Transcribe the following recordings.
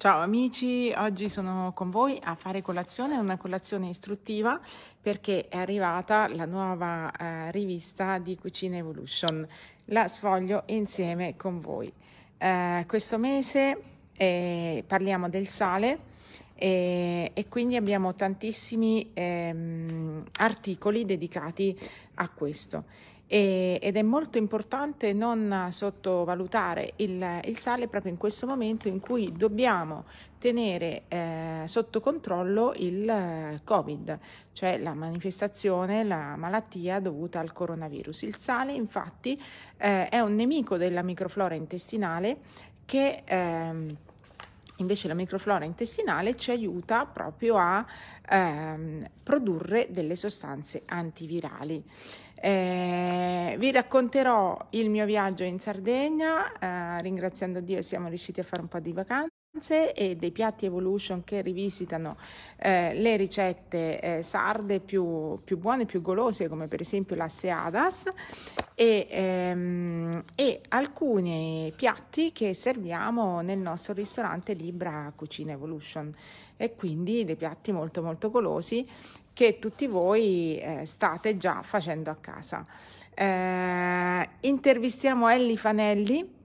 Ciao amici, oggi sono con voi a fare colazione, una colazione istruttiva perché è arrivata la nuova eh, rivista di Cucina Evolution. La sfoglio insieme con voi. Eh, questo mese eh, parliamo del sale e, eh, e quindi abbiamo tantissimi ehm, articoli dedicati a questo e, ed è molto importante non sottovalutare il, il, sale proprio in questo momento in cui dobbiamo tenere eh, sotto controllo il eh, Covid, cioè la manifestazione, la malattia dovuta al coronavirus. Il sale infatti eh, è un nemico della microflora intestinale che... Ehm, Invece la microflora intestinale ci aiuta proprio a ehm, produrre delle sostanze antivirali. Eh, vi racconterò il mio viaggio in Sardegna, eh, ringraziando Dio siamo riusciti a fare un po' di vacanza e dei piatti Evolution che rivisitano eh, le ricette eh, sarde più, più, buone, più golose, come per esempio la Seadas, e, ehm, e, alcuni piatti che serviamo nel nostro ristorante Libra Cucina Evolution. E quindi dei piatti molto molto golosi che tutti voi eh, state già facendo a casa. Eh, intervistiamo Ellie Fanelli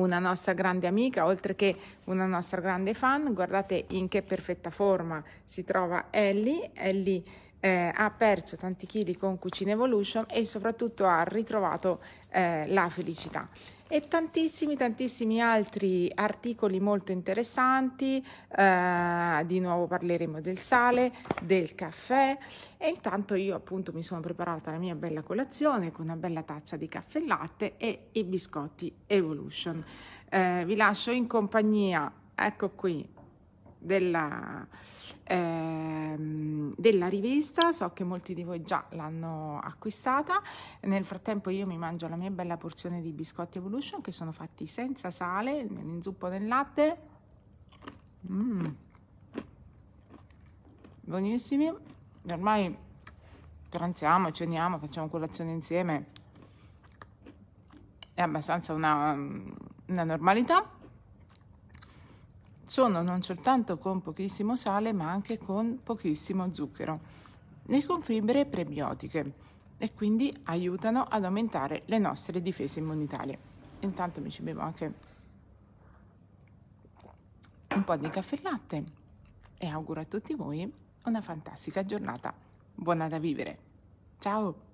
una nostra grande amica, oltre che una nostra grande fan. Guardate in che perfetta forma si trova Ellie. Ellie eh, ha perso tanti chili con Cucina Evolution e soprattutto ha ritrovato eh, la felicità e tantissimi tantissimi altri articoli molto interessanti, eh, di nuovo parleremo del sale, del caffè e intanto io appunto mi sono preparata la mia bella colazione con una bella tazza di caffè e latte e i biscotti Evolution. Eh, vi lascio in compagnia, ecco qui, della... Ehm, della rivista, so che molti di voi già l'hanno acquistata, nel frattempo io mi mangio la mia bella porzione di biscotti Evolution che sono fatti senza sale, in zuppo nel latte, mm. buonissimi, ormai pranziamo, ceniamo, facciamo colazione insieme, è abbastanza una, una normalità sono non soltanto con pochissimo sale ma anche con pochissimo zucchero né con fibre prebiotiche e quindi aiutano ad aumentare le nostre difese immunitarie. Intanto mi ci bevo anche un po' di caffè e latte e auguro a tutti voi una fantastica giornata. Buona da vivere. Ciao!